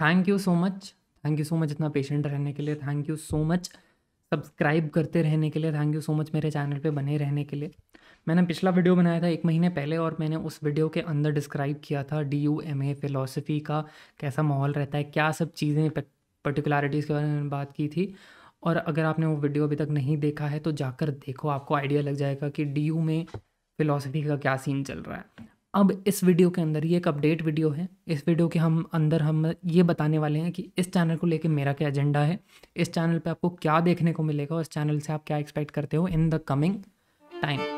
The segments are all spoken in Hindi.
thank you so much thank you so much इतना पेशेंट रहने के लिए thank you so much subscribe करते रहने के लिए थैंक यू सो मच मेरे चैनल पे बने रहने के लिए मैंने पिछला वीडियो बनाया था एक महीने पहले और मैंने उस वीडियो के अंदर डिस्क्राइब किया था D U M A philosophy का कैसा माहौल रहता है क्या सब चीज़ें पर्टिकुलरिटीज़ के बारे में बात की थी और अगर आपने वो वीडियो अभी तक नहीं देखा है तो जाकर देखो आपको आइडिया लग जाएगा कि डी यू में फ़िलोसफी का क्या सीन चल रहा है अब इस वीडियो के अंदर ये एक अपडेट वीडियो है इस वीडियो के हम अंदर हम ये बताने वाले हैं कि इस चैनल को लेके मेरा क्या एजेंडा है इस चैनल पे आपको क्या देखने को मिलेगा और इस चैनल से आप क्या एक्सपेक्ट करते हो इन द कमिंग टाइम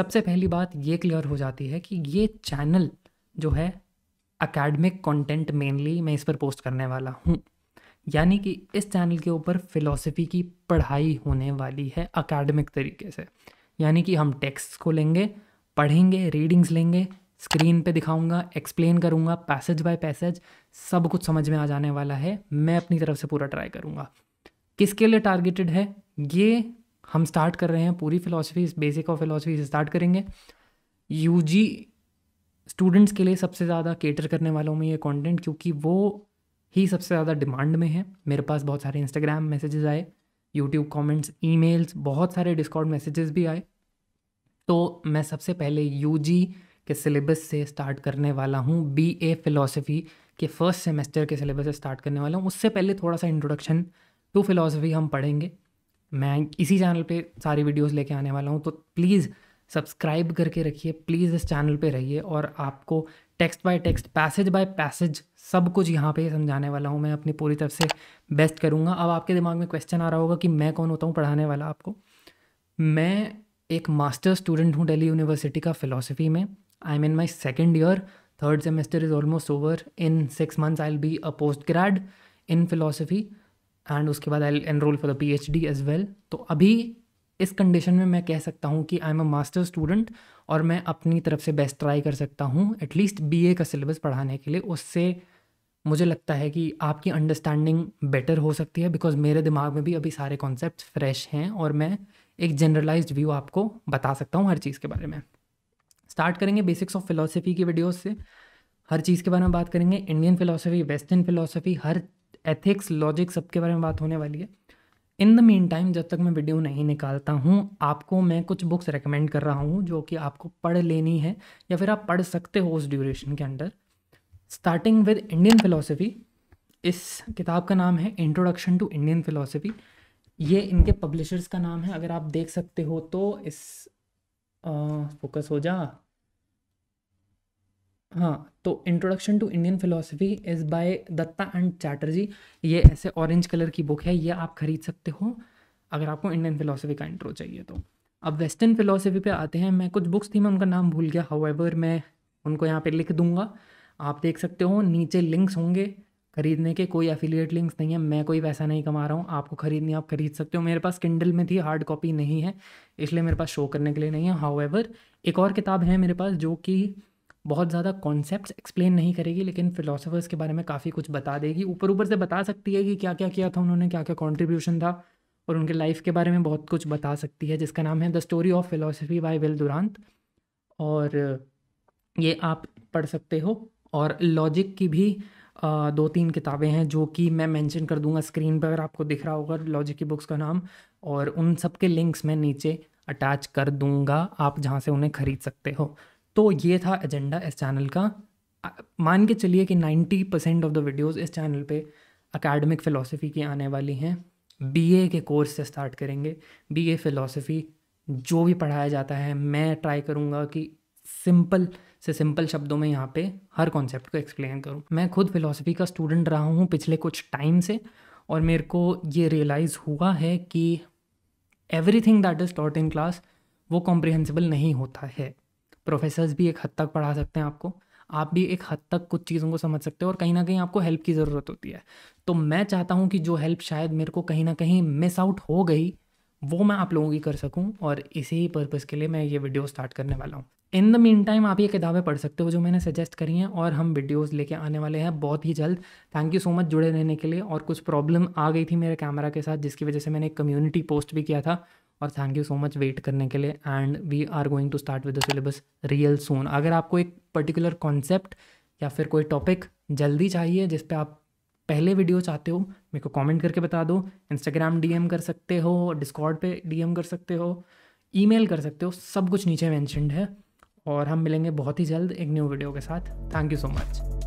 सबसे पहली बात ये क्लियर हो जाती है कि ये चैनल जो है अकेडमिक कंटेंट मेनली मैं इस पर पोस्ट करने वाला हूँ यानी कि इस चैनल के ऊपर फिलॉसफी की पढ़ाई होने वाली है अकेडमिक तरीके से यानी कि हम टेक्स्ट को लेंगे पढ़ेंगे रीडिंग्स लेंगे स्क्रीन पे दिखाऊंगा एक्सप्लेन करूँगा पैसेज बाय पैसेज सब कुछ समझ में आ जाने वाला है मैं अपनी तरफ से पूरा ट्राई करूँगा किसके लिए टारगेटेड है ये हम स्टार्ट कर रहे हैं पूरी फ़िलासफी बेसिक ऑफ फिलासफ़ी से स्टार्ट करेंगे यू स्टूडेंट्स के लिए सबसे ज़्यादा केटर करने वालों में ये कंटेंट क्योंकि वो ही सबसे ज़्यादा डिमांड में है मेरे पास बहुत सारे इंस्टाग्राम मैसेजेस आए यूट्यूब कमेंट्स ईमेल्स बहुत सारे डिस्कॉर्ड मैसेजेस भी आए तो मैं सबसे पहले यू के सिलेबस से स्टार्ट करने वाला हूँ बी ए फ़िलासफ़ी के फर्स्ट सेमेस्टर के सिलेबस से स्टार्ट करने वाला हूँ उससे पहले थोड़ा सा इंट्रोडक्शन टू फिलासफ़ी हम पढ़ेंगे मैं इसी चैनल पे सारी वीडियोस लेके आने वाला हूँ तो प्लीज़ सब्सक्राइब करके रखिए प्लीज़ इस चैनल पे रहिए और आपको text by text passage by passage सब कुछ यहाँ पे समझाने वाला हूँ मैं अपनी पूरी तरफ से बेस्ट करूँगा अब आपके दिमाग में क्वेश्चन आ रहा होगा कि मैं कौन होता हूँ पढ़ाने वाला आपको मैं एक मास्टर स्टूडेंट हूँ डेली यूनिवर्सिटी का फ़िलोसफी में I am in my second year third semester is almost over in six months I will be a post grad in philosophy and उसके बाद I enroll for the P H D as well तो अभी इस कंडीशन में मैं कह सकता हूँ कि I am a master student और मैं अपनी तरफ से बेस्ट ट्राई कर सकता हूँ एटलीस्ट बी ए का सिलेबस पढ़ाने के लिए उससे मुझे लगता है कि आपकी अंडरस्टैंडिंग बेटर हो सकती है बिकॉज मेरे दिमाग में भी अभी सारे कॉन्सेप्ट फ्रेश हैं और मैं एक जनरलाइज्ड व्यू आपको बता सकता हूँ हर चीज़ के बारे में स्टार्ट करेंगे बेसिक्स ऑफ फिलोसफी की वीडियोज से हर चीज़ के बारे में बात करेंगे इंडियन फिलोसफी वेस्टर्न फिलोसफी हर एथिक्स लॉजिक सबके बारे में बात होने वाली है इन द मीन टाइम जब तक मैं वीडियो नहीं निकालता हूँ आपको मैं कुछ बुक्स रेकमेंड कर रहा हूँ जो कि आपको पढ़ लेनी है या फिर आप पढ़ सकते हो उस ड्यूरेशन के अंदर स्टार्टिंग विद इंडियन फिलोसफी इस किताब का नाम है इंट्रोडक्शन टू इंडियन फिलोसफी ये इनके पब्लिशर्स का नाम है अगर आप देख सकते हो तो इस फोकस हो जा हाँ तो introduction to Indian philosophy is by Datta and Chatterjee ये ऐसे ऑरेंज कलर की बुक है ये आप खरीद सकते हो अगर आपको इंडियन फिलोसफी का इंट्रो चाहिए तो अब वेस्टर्न फिलोसफी पे आते हैं मैं कुछ बुक्स थी मैं उनका नाम भूल गया हाउएवर मैं उनको यहाँ पे लिख दूंगा आप देख सकते हो नीचे लिंक्स होंगे खरीदने के कोई एफिलिएट लिंक्स नहीं है मैं कोई पैसा नहीं कमा रहा हूँ आपको खरीदनी आप खरीद सकते हो मेरे पास किंडल में थी हार्ड कॉपी नहीं है इसलिए मेरे पास शो करने के लिए नहीं है हाउएवर एक और किताब है मेरे पास जो कि बहुत ज़्यादा कॉन्सेप्ट एक्सप्लेन नहीं करेगी लेकिन फिलोसफर्स के बारे में काफ़ी कुछ बता देगी ऊपर ऊपर से बता सकती है कि क्या क्या किया था उन्होंने क्या क्या कॉन्ट्रीब्यूशन था और उनके लाइफ के बारे में बहुत कुछ बता सकती है जिसका नाम है the story of philosophy by Will Durant और ये आप पढ़ सकते हो और लॉजिक की भी दो तीन किताबें हैं जो कि मैं मेंशन कर दूंगा स्क्रीन पर अगर आपको दिख रहा होगा लॉजिक की बुक्स का नाम और उन सब के लिंक्स मैं नीचे अटैच कर दूंगा आप जहाँ से उन्हें ख़रीद सकते हो तो ये था एजेंडा इस चैनल का मान के चलिए कि 90 परसेंट ऑफ द वीडियोस इस चैनल पे अकेडमिक फ़िलासफ़ी की आने वाली हैं बीए के कोर्स से स्टार्ट करेंगे बीए फ़िलासफ़ी जो भी पढ़ाया जाता है मैं ट्राई करूँगा कि सिंपल से सिंपल शब्दों में यहाँ पे हर कॉन्सेप्ट को एक्सप्लेन करूँ मैं खुद फ़िलासफ़ी का स्टूडेंट रहा हूँ पिछले कुछ टाइम से और मेरे को ये रियलाइज़ हुआ है कि everything that is taught in class वो कॉम्प्रिहेंसिबल नहीं होता है प्रोफेसर्स भी एक हद तक पढ़ा सकते हैं आपको आप भी एक हद तक कुछ चीज़ों को समझ सकते हो और कहीं ना कहीं आपको हेल्प की ज़रूरत होती है तो मैं चाहता हूँ कि जो हेल्प शायद मेरे को कहीं ना कहीं मिस आउट हो गई वो मैं आप लोगों की कर सकूँ और इसी पर्पज़ के लिए मैं ये वीडियो स्टार्ट करने वाला हूँ इन द मीन टाइम आप ये किताबें पढ़ सकते हो जो मैंने सजेस्ट करी हैं और हम वीडियोस लेके आने वाले हैं बहुत ही जल्द थैंक यू सो मच जुड़े रहने के लिए और कुछ प्रॉब्लम आ गई थी मेरे कैमरा के साथ जिसकी वजह से मैंने एक कम्युनिटी पोस्ट भी किया था और thank you so much wait करने के लिए and we are going to start with the syllabus real soon अगर आपको एक पर्टिकुलर कॉन्सेप्ट या फिर कोई टॉपिक जल्दी चाहिए जिस पर आप पहले वीडियो चाहते हो मेरे को कमेंट करके बता दो इंस्टाग्राम डीएम कर सकते हो डिस्कॉर्ड पे डीएम कर सकते हो ईमेल कर सकते हो सब कुछ नीचे मैंशनड है और हम मिलेंगे बहुत ही जल्द एक न्यू वीडियो के साथ थैंक यू सो मच